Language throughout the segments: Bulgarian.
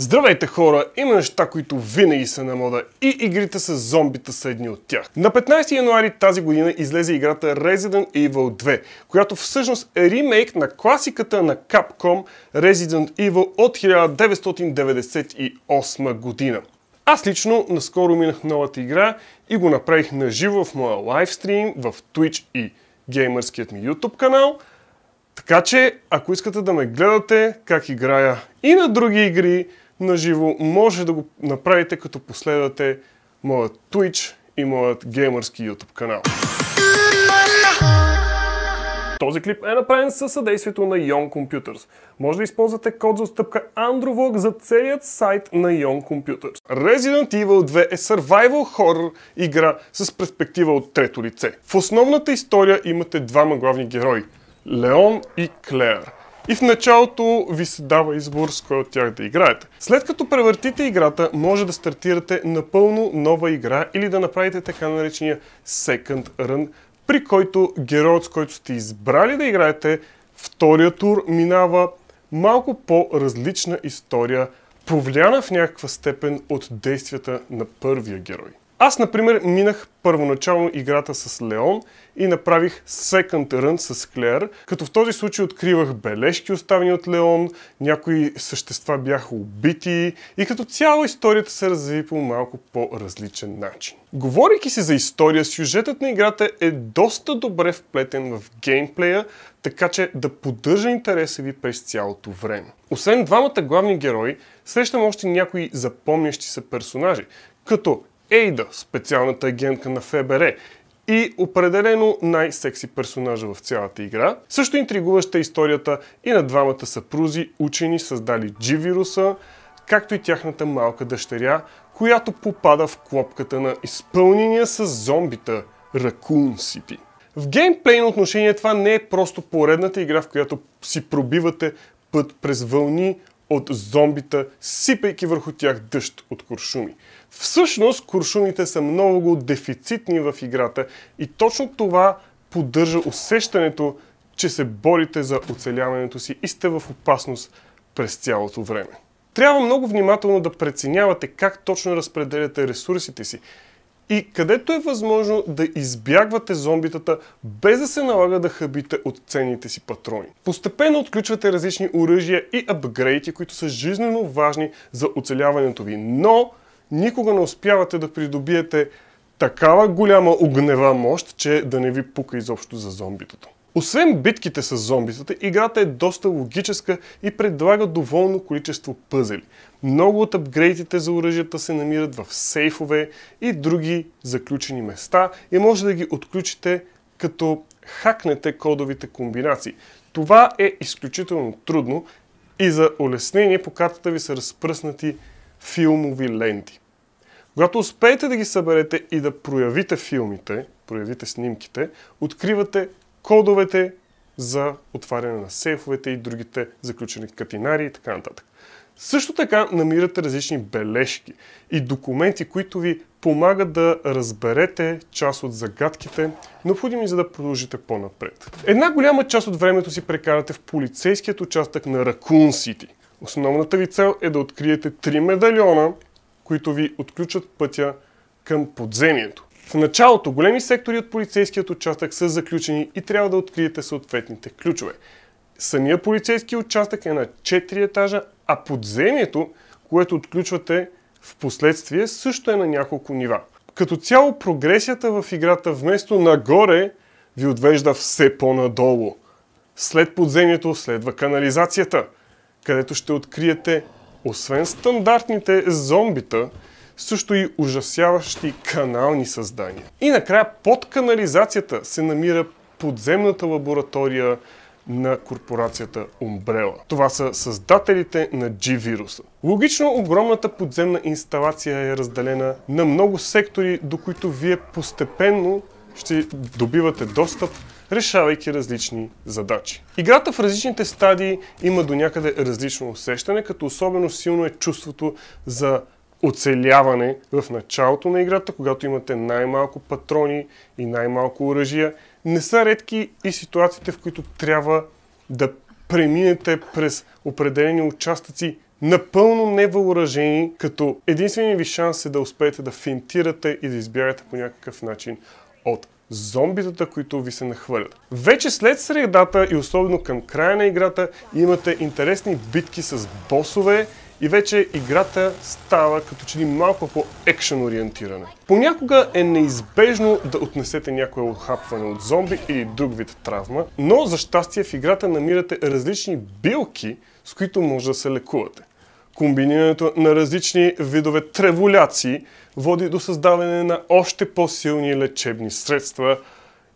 Здравейте хора, има неща, които винаги са на мода и игрите с зомбита са едни от тях. На 15 януари тази година излезе играта Resident Evil 2, която всъщност е ремейк на класиката на Capcom Resident Evil от 1998 година. Аз лично наскоро минах новата игра и го направих на живо в моя лайвстрим, в Twitch и геймърският ми YouTube канал – така че, ако искате да ме гледате как играя и на други игри, на живо, може да го направите като последвате моят Twitch и моят геймърски YouTube канал. Този клип е направен със съдействието на Young Computers. Може да използвате код за отстъпка AndroVlog за целият сайт на Young Computers. Resident Evil 2 е survival horror игра с перспектива от трето лице. В основната история имате двама главни герои – Леон и Клеер и в началото ви се дава избор с кой от тях да играете. След като превъртите играта, може да стартирате напълно нова игра или да направите така наречения Second Run, при който героят, с който сте избрали да играете, втория тур минава малко по-различна история, повлияна в някаква степен от действията на първия герой. Аз, например, минах първоначално играта с Леон и направих second run с Клер, като в този случай откривах бележки оставени от Леон, някои същества бяха убити и като цяло историята се разви по малко по-различен начин. Говорейки си за история, сюжетът на играта е доста добре вплетен в геймплея, така че да поддържа интереса ви през цялото време. Освен двамата главни герои, срещам още някои запомнящи се персонажи, като Ейда, специалната агентка на ФБР, и определено най-секси персонажа в цялата игра. Също интригуваща е историята и на двамата съпрузи, учени, създали G-вируса, както и тяхната малка дъщеря, която попада в клопката на изпълнения с зомбита Raccoon City. В геймплейно отношение това не е просто поредната игра, в която си пробивате път през вълни от зомбита, сипайки върху тях дъжд от куршуми. Всъщност, куршумите са много дефицитни в играта и точно това поддържа усещането, че се борите за оцеляването си и сте в опасност през цялото време. Трябва много внимателно да преценявате как точно разпределяте ресурсите си и където е възможно да избягвате зомбитата, без да се налага да хъбите от ценните си патрони. Постепенно отключвате различни оръжия и апгрейти, които са жизненно важни за оцеляването ви, но никога не успявате да придобиете такава голяма огнева мощ, че да не ви пука изобщо за зомбитото. Освен битките с зомбитата, играта е доста логическа и предлага доволно количество пъзели. Много от апгрейдите за оръжията се намират в сейфове и други заключени места и може да ги отключите като хакнете кодовите комбинации. Това е изключително трудно и за улеснение по картата ви са разпръснати филмови ленти. Когато успеете да ги съберете и да проявите филмите, проявите снимките, откривате кодовете за отваряне на сейфовете и другите заключени катинари и така нататък. Също така намирате различни бележки и документи, които ви помагат да разберете част от загадките, необходими за да продължите по-напред. Една голяма част от времето си прекарате в полицейският участък на Ракун Сити – Основната ви цел е да откриете три медальона, които ви отключат пътя към подземието. В началото големи сектори от полицейският участък са заключени и трябва да откриете съответните ключове. Самия полицейски участък е на 4 етажа, а подземието, което отключвате в последствие, също е на няколко нива. Като цяло прогресията в играта вместо нагоре ви отвежда все по-надолу. След подземието следва канализацията – където ще откриете освен стандартните зомбита, също и ужасяващи канални създания. И накрая под канализацията се намира подземната лаборатория на корпорацията Umbrella. Това са създателите на G-вируса. Логично, огромната подземна инсталация е разделена на много сектори, до които вие постепенно ще добивате достъп решавайки различни задачи. Играта в различните стадии има до някъде различно усещане, като особено силно е чувството за оцеляване в началото на играта, когато имате най-малко патрони и най-малко оръжия. Не са редки и ситуациите, в които трябва да преминете през определени участъци напълно невъоръжени, като единственият ви шанс е да успеете да финтирате и да избягате по някакъв начин от зомбитата, които ви се нахвърлят. Вече след средата и особено към края на играта имате интересни битки с босове и вече играта става като че ли малко по-екшен ориентиране. Понякога е неизбежно да отнесете някое отхапване от зомби или друг вид травма, но за щастие в играта намирате различни билки, с които може да се лекувате. Комбинирането на различни видове треволяции води до създаване на още по-силни лечебни средства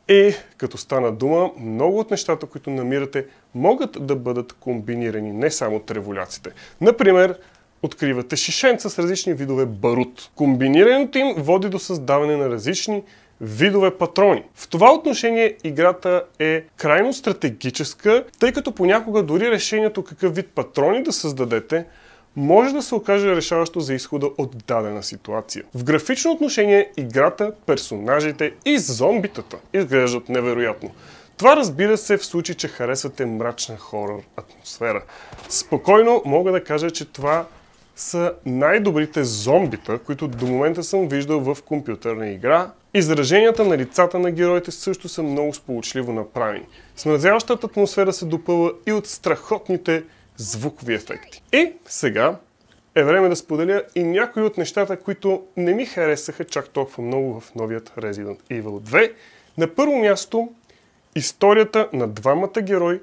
и, като стана дума, много от нещата, които намирате, могат да бъдат комбинирани, не само треволяците. Например, откривате шишенца с различни видове барут. Комбинирането им води до създаване на различни видове патрони. В това отношение играта е крайно стратегическа, тъй като понякога дори решението какъв вид патрони да създадете – може да се окаже решаващо за изхода от дадена ситуация. В графично отношение играта, персонажите и зомбитата изглеждат невероятно. Това разбира се в случай, че харесвате мрачна хорор атмосфера. Спокойно мога да кажа, че това са най-добрите зомбита, които до момента съм виждал в компютърна игра. Израженията на лицата на героите също са много сполучливо направени. Смразяващата атмосфера се допълва и от страхотните звукови ефекти. И сега е време да споделя и някои от нещата, които не ми харесаха чак толкова много в новият Resident Evil 2. На първо място, историята на двамата герои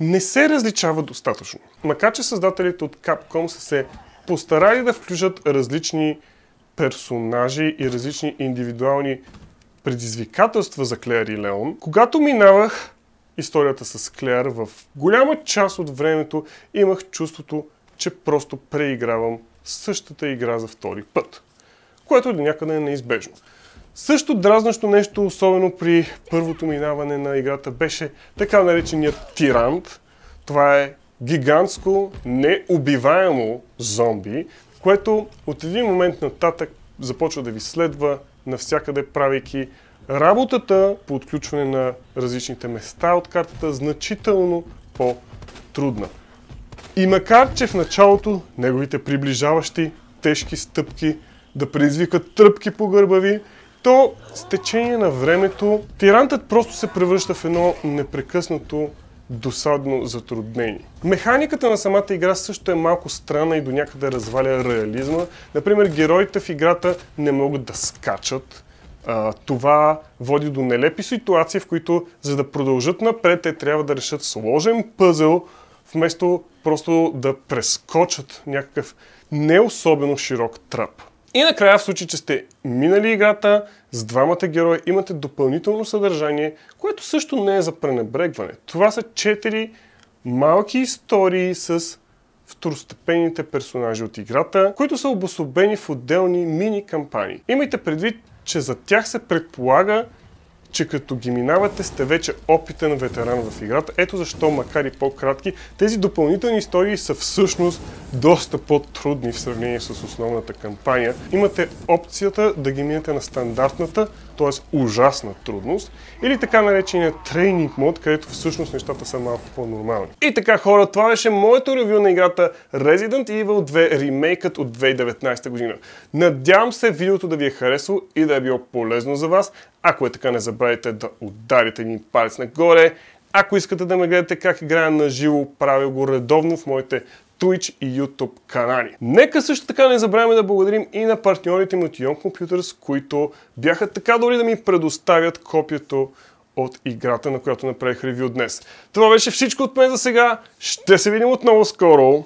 не се различава достатъчно. Макар, че създателите от Capcom са се постарали да включат различни персонажи и различни индивидуални предизвикателства за Клеер и Леон, когато минавах историята с Клеар, в голяма част от времето имах чувството, че просто преигравам същата игра за втори път, което до някъде е неизбежно. Също дразнащо нещо, особено при първото минаване на играта, беше така нареченият тирант. Това е гигантско, неубиваемо зомби, което от един момент нататък започва да ви следва навсякъде, правейки Работата по отключване на различните места от картата е значително по-трудна. И макар, че в началото неговите приближаващи тежки стъпки да предизвикат тръпки по гърба ви, то с течение на времето тирантът просто се превръща в едно непрекъснато досадно затруднение. Механиката на самата игра също е малко странна и до някъде разваля реализма. Например, героите в играта не могат да скачат, а, това води до нелепи ситуации, в които за да продължат напред, те трябва да решат сложен пъзел, вместо просто да прескочат някакъв не особено широк трап. И накрая, в случай, че сте минали играта с двамата героя, имате допълнително съдържание, което също не е за пренебрегване. Това са четири малки истории с второстепените персонажи от играта, които са обособени в отделни мини кампании. Имайте предвид, че за тях се предполага, че като ги минавате сте вече опитен ветеран в играта. Ето защо, макар и по-кратки, тези допълнителни истории са всъщност доста по-трудни в сравнение с основната кампания. Имате опцията да ги минете на стандартната, т.е. ужасна трудност, или така наречения трейнинг мод, където всъщност нещата са малко по-нормални. И така хора, това беше моето ревю на играта Resident Evil 2 ремейкът от 2019 година. Надявам се видеото да ви е харесало и да е било полезно за вас. Ако е така, не забравяйте да ударите един палец нагоре. Ако искате да ме гледате как играя на живо, правя го редовно в моите Twitch и YouTube канали. Нека също така не забравяме да благодарим и на партньорите ми от Young Computers, които бяха така дори да ми предоставят копието от играта, на която направих ревю днес. Това беше всичко от мен за сега. Ще се видим отново скоро.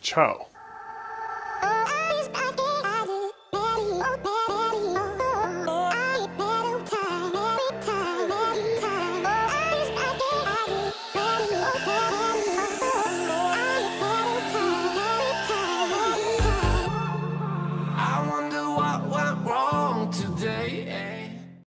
Чао!